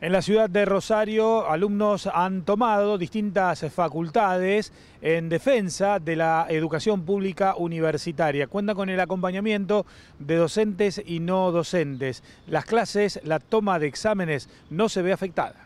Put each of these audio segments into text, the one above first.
En la ciudad de Rosario, alumnos han tomado distintas facultades en defensa de la educación pública universitaria. Cuentan con el acompañamiento de docentes y no docentes. Las clases, la toma de exámenes no se ve afectada.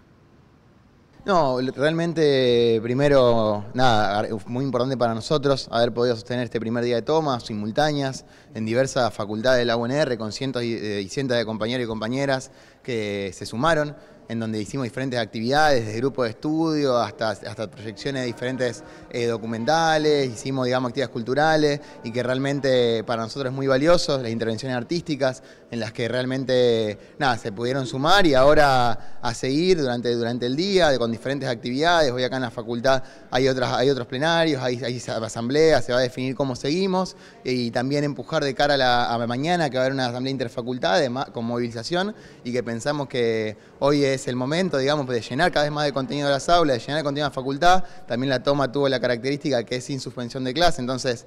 No, realmente primero, nada, muy importante para nosotros haber podido sostener este primer día de tomas simultáneas en diversas facultades de la UNR con cientos eh, y cientos de compañeros y compañeras que se sumaron, en donde hicimos diferentes actividades, desde grupos de estudio hasta, hasta proyecciones de diferentes eh, documentales, hicimos, digamos, actividades culturales y que realmente para nosotros es muy valioso, las intervenciones artísticas en las que realmente, nada, se pudieron sumar y ahora a seguir durante, durante el día con diferentes actividades. Hoy acá en la facultad hay, otras, hay otros plenarios, hay, hay asambleas, se va a definir cómo seguimos y también empujar de cara a, mañana que va a haber una asamblea interfacultad con movilización y que pensamos que hoy es el momento, digamos, de llenar cada vez más de contenido las aulas, de llenar de contenido de la facultad. También la toma tuvo la característica que es sin suspensión de clase, entonces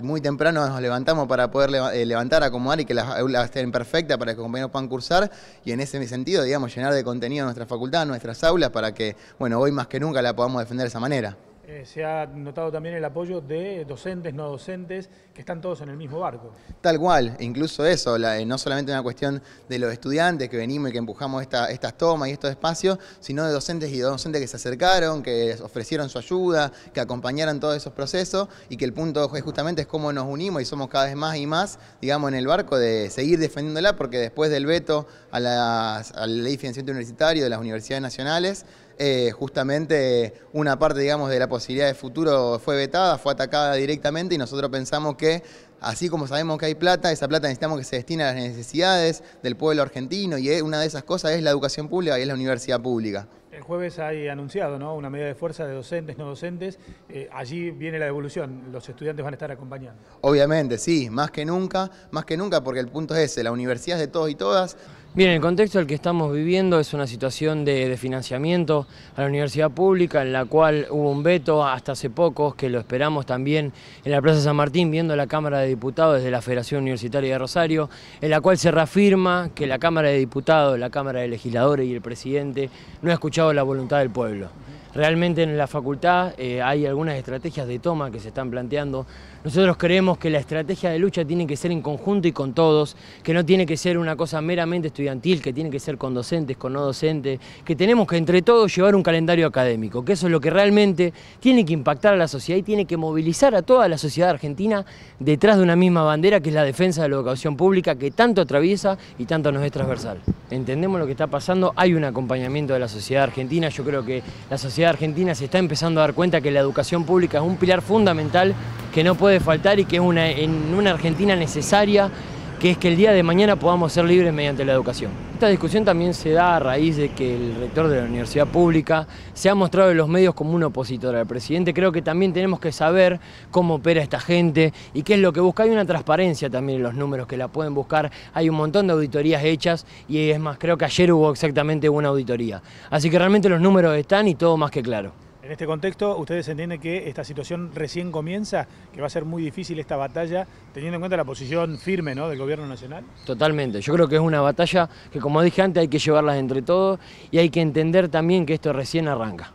muy temprano nos levantamos para poder eh, levantar, acomodar y que las aulas estén perfectas para que los compañeros puedan cursar y en ese sentido, digamos, llenar de contenido nuestra facultad, nuestras aulas, para que, bueno, hoy más que nunca la podamos defender de esa manera. Eh, se ha notado también el apoyo de docentes, no docentes, que están todos en el mismo barco. Tal cual, incluso eso, eh, no solamente una cuestión de los estudiantes que venimos y que empujamos estas tomas y estos espacios, sino de docentes y docentes que se acercaron, que ofrecieron su ayuda, que acompañaron todos esos procesos y que el punto es justamente es cómo nos unimos y somos cada vez más y más, digamos, en el barco de seguir defendiéndola, porque después del veto a, la ley financiera universitaria de las universidades nacionales, eh, justamente una parte, digamos, de la posibilidad de futuro fue vetada, fue atacada directamente y nosotros pensamos que, así como sabemos que hay plata, esa plata necesitamos que se destine a las necesidades del pueblo argentino y eh, una de esas cosas es la educación pública y es la universidad pública. El jueves hay anunciado ¿no? una medida de fuerza de docentes, no docentes. Eh, allí viene la devolución, los estudiantes van a estar acompañando. Obviamente, sí, más que nunca, más que nunca porque el punto es ese, la universidad es de todos y todas, Bien, el contexto en el que estamos viviendo es una situación de, financiamiento a la universidad pública en la cual hubo un veto hasta hace poco, que lo esperamos también en la Plaza San Martín viendo la Cámara de Diputados desde la Federación Universitaria de Rosario, en la cual se reafirma que la Cámara de Diputados, la Cámara de Legisladores y el Presidente no ha escuchado la voluntad del pueblo. Realmente en la facultad eh, hay algunas estrategias de toma que se están planteando. Nosotros creemos que la estrategia de lucha tiene que ser en conjunto y con todos, que no tiene que ser una cosa meramente estudiantil, que tiene que ser con docentes, con no docentes, que tenemos que entre todos llevar un calendario académico, que eso es lo que realmente tiene que impactar a la sociedad y tiene que movilizar a toda la sociedad argentina detrás de una misma bandera que es la defensa de la educación pública que tanto atraviesa y tanto nos es transversal entendemos lo que está pasando, hay un acompañamiento de la sociedad argentina, yo creo que la sociedad argentina se está empezando a dar cuenta que la educación pública es un pilar fundamental que no puede faltar y que es una, en una Argentina necesaria que es que el día de mañana podamos ser libres mediante la educación. Esta discusión también se da a raíz de que el rector de la universidad pública se ha mostrado en los medios como un opositor al presidente. Creo que también tenemos que saber cómo opera esta gente y qué es lo que busca. Hay una transparencia también en los números que la pueden buscar. Hay un montón de auditorías hechas y es más, creo que ayer hubo exactamente una auditoría. Así que realmente los números están y todo más que claro. En este contexto, ¿ustedes entienden que esta situación recién comienza, que va a ser muy difícil esta batalla, teniendo en cuenta la posición firme ¿no? del Gobierno Nacional? Totalmente, yo creo que es una batalla que, como dije antes, hay que llevarlas entre todos y hay que entender también que esto recién arranca.